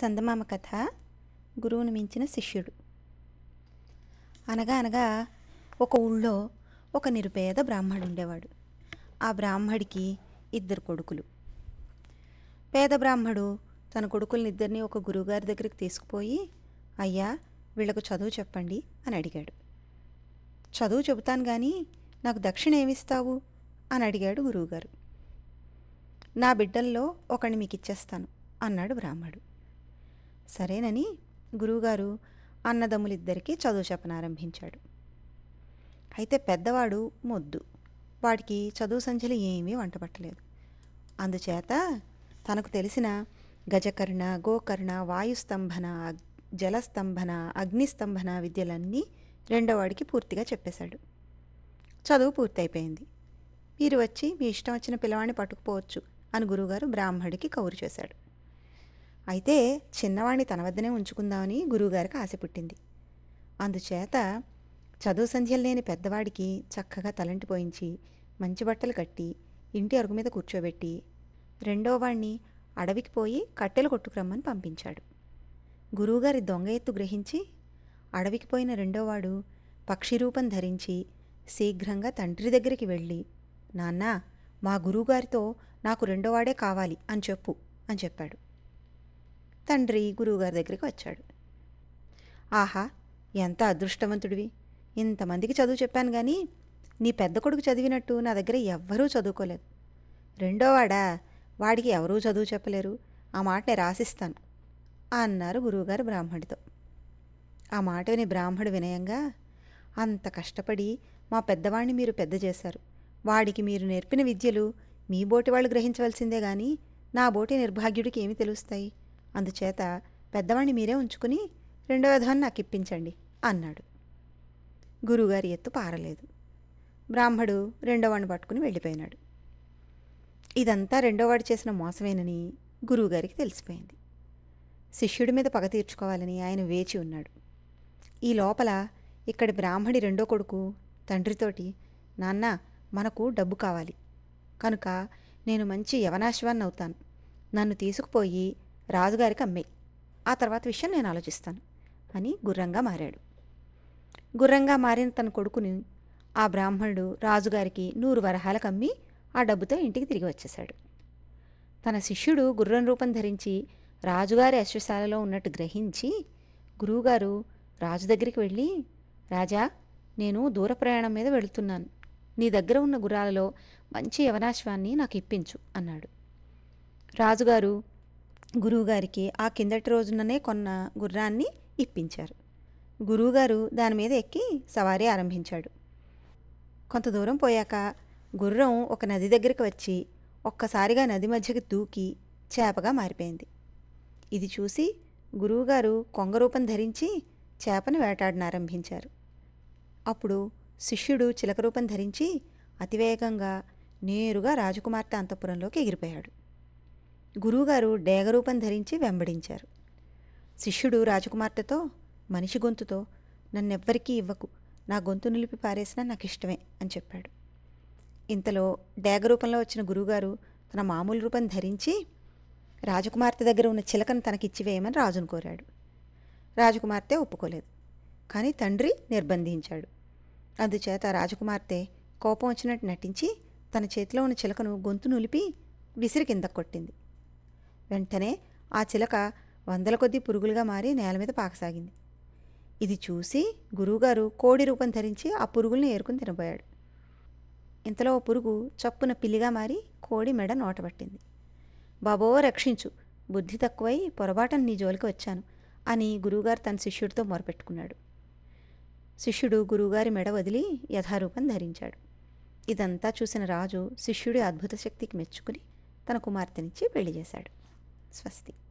చందమామ కథ గురువును మించిన శిష్యుడు అనగా అనగా ఒక ఊళ్ళో ఒక నిరుపేద బ్రాహ్మడు ఉండేవాడు ఆ బ్రాహ్మడికి ఇద్దరు కొడుకులు పేద బ్రాహ్మడు తన కొడుకుల్ని ఇద్దరిని ఒక గురువుగారి దగ్గరికి తీసుకుపోయి అయ్యా వీళ్ళకు చదువు చెప్పండి అని అడిగాడు చదువు చెబుతాను కానీ నాకు దక్షిణ ఏమిస్తావు అని అడిగాడు గురువుగారు నా బిడ్డల్లో ఒకడిని మీకు ఇచ్చేస్తాను అన్నాడు బ్రాహ్మడు సరేనని గురువుగారు అన్నదమ్ములిద్దరికీ చదువు చెప్పనారంభించాడు అయితే పెద్దవాడు మొద్దు వాడికి చదువు సంచలి ఏమీ వంటపట్టలేదు అందుచేత తనకు తెలిసిన గజకర్ణ గోకర్ణ వాయుస్తంభన జలస్తంభన అగ్నిస్తంభన విద్యలన్నీ రెండోవాడికి పూర్తిగా చెప్పేశాడు చదువు పూర్తయిపోయింది మీరు వచ్చి మీ ఇష్టం వచ్చిన పిల్లవాడిని పట్టుకుపోవచ్చు అని గురువుగారు బ్రాహ్మడికి కౌరు చేశాడు అయితే చిన్నవాణ్ణి తన వద్దనే ఉంచుకుందామని గురువుగారికి ఆశ పుట్టింది అందుచేత చదువు సంధ్యలు లేని పెద్దవాడికి చక్కగా తలంటి పోయించి మంచి బట్టలు కట్టి ఇంటి అరుగు మీద కూర్చోబెట్టి రెండో వాణ్ణి అడవికి పోయి కట్టెలు కొట్టుకురమ్మని పంపించాడు గురువుగారి దొంగ ఎత్తు గ్రహించి అడవికి పోయిన రెండోవాడు పక్షి రూపం ధరించి శీఘ్రంగా తండ్రి దగ్గరికి వెళ్ళి నాన్నా మా గురువుగారితో నాకు రెండోవాడే కావాలి అని చెప్పు అని చెప్పాడు తండ్రి గురువుగారి దగ్గరికి వచ్చాడు ఆహా ఎంత అదృష్టవంతుడివి ఇంతమందికి చదువు చెప్పాను కానీ నీ పెద్ద కొడుకు చదివినట్టు నా దగ్గర ఎవ్వరూ చదువుకోలేదు రెండోవాడా వాడికి ఎవరూ చదువు చెప్పలేరు ఆ మాట నేను రాసిస్తాను అన్నారు గురువుగారు బ్రాహ్మడితో ఆ మాట విని బ్రాహ్మడు వినయంగా అంత కష్టపడి మా పెద్దవాడిని మీరు పెద్ద చేశారు వాడికి మీరు నేర్పిన విద్యలు మీ బోటి వాళ్ళు గ్రహించవలసిందే కానీ నా బోటి నిర్భాగ్యుడికి ఏమి తెలుస్తాయి అందుచేత పెద్దవాణ్ణి మీరే ఉంచుకుని రెండవ ధ్వని నాకు ఇప్పించండి అన్నాడు గురువుగారి ఎత్తు పారలేదు బ్రాహ్మడు రెండోవాడిని పట్టుకుని వెళ్ళిపోయినాడు ఇదంతా రెండోవాడు చేసిన మోసమేనని గురువుగారికి తెలిసిపోయింది శిష్యుడి మీద పగ తీర్చుకోవాలని ఆయన వేచి ఉన్నాడు ఈ లోపల ఇక్కడి బ్రాహ్మడి రెండో కొడుకు తండ్రితోటి నాన్న మనకు డబ్బు కావాలి కనుక నేను మంచి యవనాశ్వాన్ని అవుతాను నన్ను తీసుకుపోయి రాజుగారికి అమ్మే ఆ తర్వాత విషయం నేను ఆలోచిస్తాను అని గుర్రంగా మారాడు గుర్రంగా మారిన తన కొడుకుని ఆ బ్రాహ్మణుడు రాజుగారికి నూరు వరహాలకు అమ్మి ఆ డబ్బుతో ఇంటికి తిరిగి వచ్చేశాడు తన శిష్యుడు గుర్రం రూపం ధరించి రాజుగారి అశ్వశాలలో ఉన్నట్టు గ్రహించి గురువుగారు రాజు దగ్గరికి వెళ్ళి రాజా నేను దూర ప్రయాణం మీద వెళుతున్నాను నీ దగ్గర ఉన్న గుర్రాలలో మంచి యవనాశ్వాన్ని నాకు ఇప్పించు అన్నాడు రాజుగారు గురువుగారికి ఆ కిందటి రోజుననే కొన్న గుర్రాన్ని ఇప్పించారు గురువుగారు దాని మీద ఎక్కి సవారీ ఆరంభించాడు కొంత దూరం పోయాక గుర్రం ఒక నది దగ్గరికి వచ్చి ఒక్కసారిగా నది మధ్యకి దూకి చేపగా మారిపోయింది ఇది చూసి గురువుగారు కొంగరూపం ధరించి చేపను వేటాడనారంభించారు అప్పుడు శిష్యుడు చిలక రూపం ధరించి అతివేగంగా నేరుగా రాజకుమార్తె అంతఃపురంలోకి ఎగిరిపోయాడు గురువుగారు డేగరూపం ధరించి వెంబడించారు శిష్యుడు రాజకుమార్తెతో మనిషి గొంతుతో నన్నెవ్వరికీ ఇవ్వకు నా గొంతు నిలిపి పారేసినా నాకు ఇష్టమే అని చెప్పాడు ఇంతలో డేగ రూపంలో వచ్చిన గురువుగారు తన మామూలు రూపం ధరించి రాజకుమార్తె దగ్గర ఉన్న చిలకను తనకిచ్చివేయమని రాజును కోరాడు రాజకుమార్తె ఒప్పుకోలేదు కానీ తండ్రి నిర్బంధించాడు అందుచేత రాజకుమార్తె కోపం వచ్చినట్టు నటించి తన చేతిలో ఉన్న చిలకను గొంతు నులిపి విసిరి కింద కొట్టింది వెంటనే ఆ చిలక వందల కొద్ది పురుగులుగా మారి నేల మీద పాకసాగింది ఇది చూసి గురువుగారు కోడి రూపం ధరించి ఆ పురుగుల్ని ఏరుకుని తినబోయాడు ఇంతలో ఓ పురుగు చప్పున పిల్లిగా మారి కోడి మెడ నోటబట్టింది బాబో రక్షించు బుద్ధి తక్కువై పొరపాటున నీ జోలికి వచ్చాను అని గురువుగారు తన శిష్యుడితో మొరపెట్టుకున్నాడు శిష్యుడు గురువుగారి మెడ వదిలి యథారూపం ధరించాడు ఇదంతా చూసిన రాజు శిష్యుడి అద్భుత శక్తికి మెచ్చుకుని తన కుమార్తెనిచ్చి పెళ్లి చేశాడు Swastika.